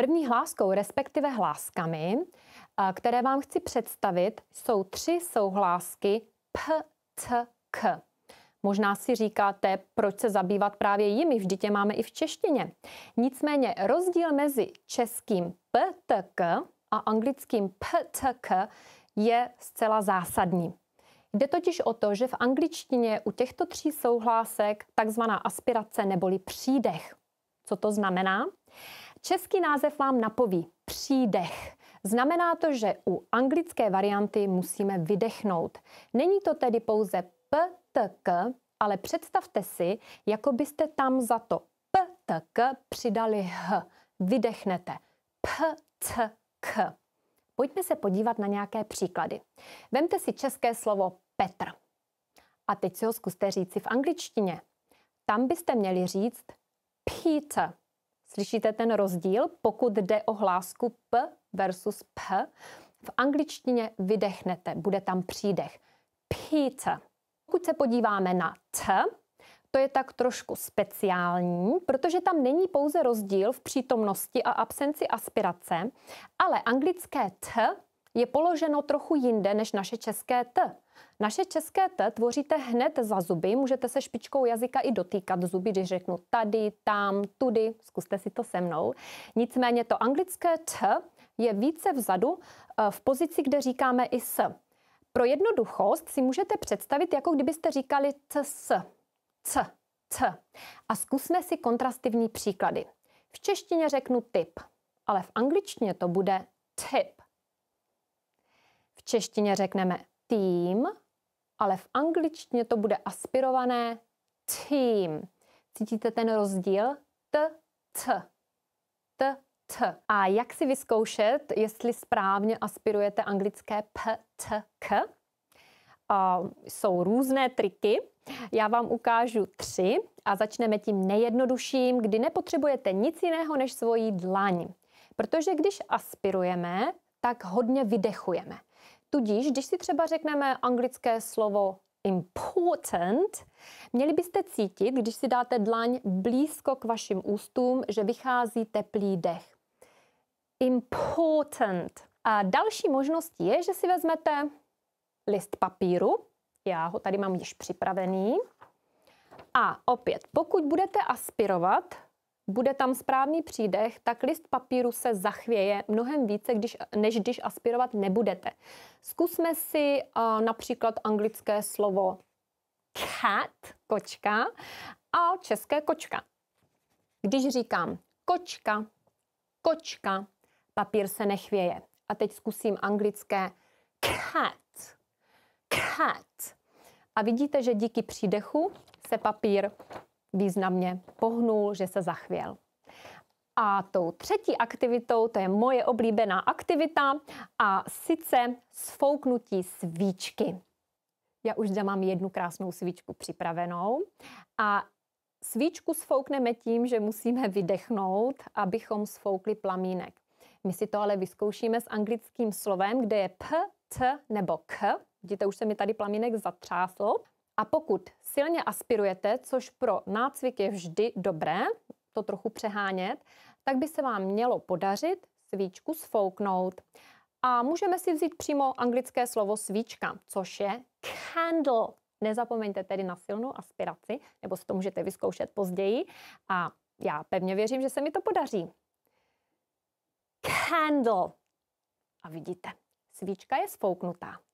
První hláskou, respektive hláskami, eh, které vám chci představit, jsou tři souhlásky p, t, k. Možná si říkáte, proč se zabývat právě jimi, vždyť je máme i v češtině. Nicméně rozdíl mezi českým p, t, k a anglickým p, k je zcela zásadní. Jde totiž o to, že v angličtině u těchto tří souhlásek takzvaná aspirace neboli přídech. Co to znamená? Český název vám napoví přídech. Znamená to, že u anglické varianty musíme vydechnout. Není to tedy pouze ptk, ale představte si, jako byste tam za to ptk přidali h. Vydechnete ptk. Pojďme se podívat na nějaké příklady. Vemte si české slovo Petr. A teď si ho zkuste říci v angličtině. Tam byste měli říct Peter. Slyšíte ten rozdíl, pokud jde o hlásku P versus P? V angličtině vydechnete, bude tam přídech. Peter. Pokud se podíváme na t, to je tak trošku speciální, protože tam není pouze rozdíl v přítomnosti a absenci aspirace, ale anglické T je položeno trochu jinde než naše české T. Naše české T tvoříte hned za zuby, můžete se špičkou jazyka i dotýkat zuby, když řeknu tady, tam, tudy, zkuste si to se mnou. Nicméně to anglické T je více vzadu eh, v pozici, kde říkáme i S. Pro jednoduchost si můžete představit, jako kdybyste říkali c s c, c. A zkusme si kontrastivní příklady. V češtině řeknu typ, ale v angličtině to bude tip češtině řekneme tým, ale v angličtině to bude aspirované team. Cítíte ten rozdíl? T, t, t, t. A jak si vyzkoušet, jestli správně aspirujete anglické p, t, k? A jsou různé triky. Já vám ukážu tři a začneme tím nejjednodušším, kdy nepotřebujete nic jiného než svoji dlaň. Protože když aspirujeme, tak hodně vydechujeme. Tudíž, když si třeba řekneme anglické slovo important, měli byste cítit, když si dáte dlaň blízko k vašim ústům, že vychází teplý dech. Important. A další možností je, že si vezmete list papíru, já ho tady mám již připravený, a opět, pokud budete aspirovat bude tam správný přídech, tak list papíru se zachvěje mnohem více, když, než když aspirovat nebudete. Zkusme si uh, například anglické slovo cat, kočka, a české kočka. Když říkám kočka, kočka, papír se nechvěje. A teď zkusím anglické cat, cat. A vidíte, že díky přídechu se papír významně pohnul, že se zachvěl. A tou třetí aktivitou, to je moje oblíbená aktivita, a sice sfouknutí svíčky. Já už zde mám jednu krásnou svíčku připravenou a svíčku sfoukneme tím, že musíme vydechnout, abychom sfoukli plamínek. My si to ale vyzkoušíme s anglickým slovem, kde je p, t nebo k. Vidíte, už se mi tady plamínek zatřásl. A pokud silně aspirujete, což pro nácvik je vždy dobré, to trochu přehánět, tak by se vám mělo podařit svíčku sfouknout. A můžeme si vzít přímo anglické slovo svíčka, což je candle. Nezapomeňte tedy na silnou aspiraci, nebo si to můžete vyzkoušet později. A já pevně věřím, že se mi to podaří. Candle. A vidíte, svíčka je sfouknutá.